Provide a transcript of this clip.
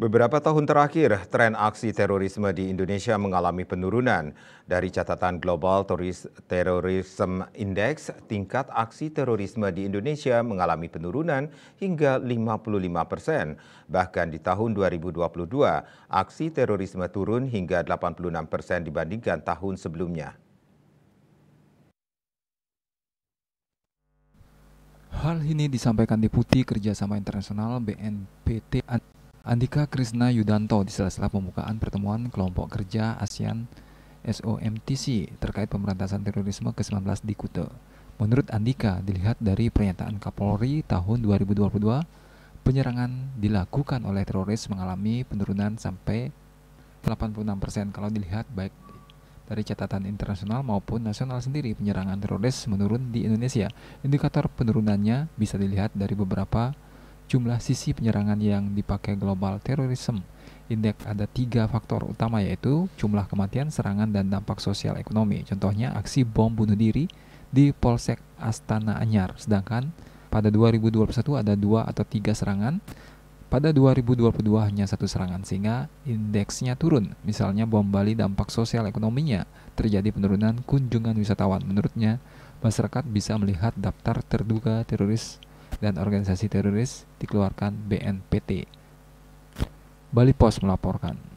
Beberapa tahun terakhir, tren aksi terorisme di Indonesia mengalami penurunan. Dari catatan Global Terrorism Index, tingkat aksi terorisme di Indonesia mengalami penurunan hingga 55 persen. Bahkan di tahun 2022, aksi terorisme turun hingga 86 persen dibandingkan tahun sebelumnya. Hal ini disampaikan Deputi Kerjasama Internasional BNPT Andika Krisna Yudanto di sela-sela pembukaan pertemuan kelompok kerja ASEAN SOMTC terkait pemberantasan terorisme ke-19 di Kuta. Menurut Andika, dilihat dari pernyataan Kapolri tahun 2022, penyerangan dilakukan oleh teroris mengalami penurunan sampai 86% kalau dilihat baik dari catatan internasional maupun nasional sendiri penyerangan teroris menurun di Indonesia. Indikator penurunannya bisa dilihat dari beberapa jumlah sisi penyerangan yang dipakai global terorisme. Indeks ada tiga faktor utama yaitu jumlah kematian, serangan, dan dampak sosial ekonomi. Contohnya aksi bom bunuh diri di Polsek Astana Anyar. Sedangkan pada 2021 ada dua atau tiga serangan, pada 2022 hanya satu serangan sehingga indeksnya turun. Misalnya bom Bali dampak sosial ekonominya terjadi penurunan kunjungan wisatawan. Menurutnya, masyarakat bisa melihat daftar terduga teroris dan Organisasi Teroris dikeluarkan BNPT. Bali Pos melaporkan.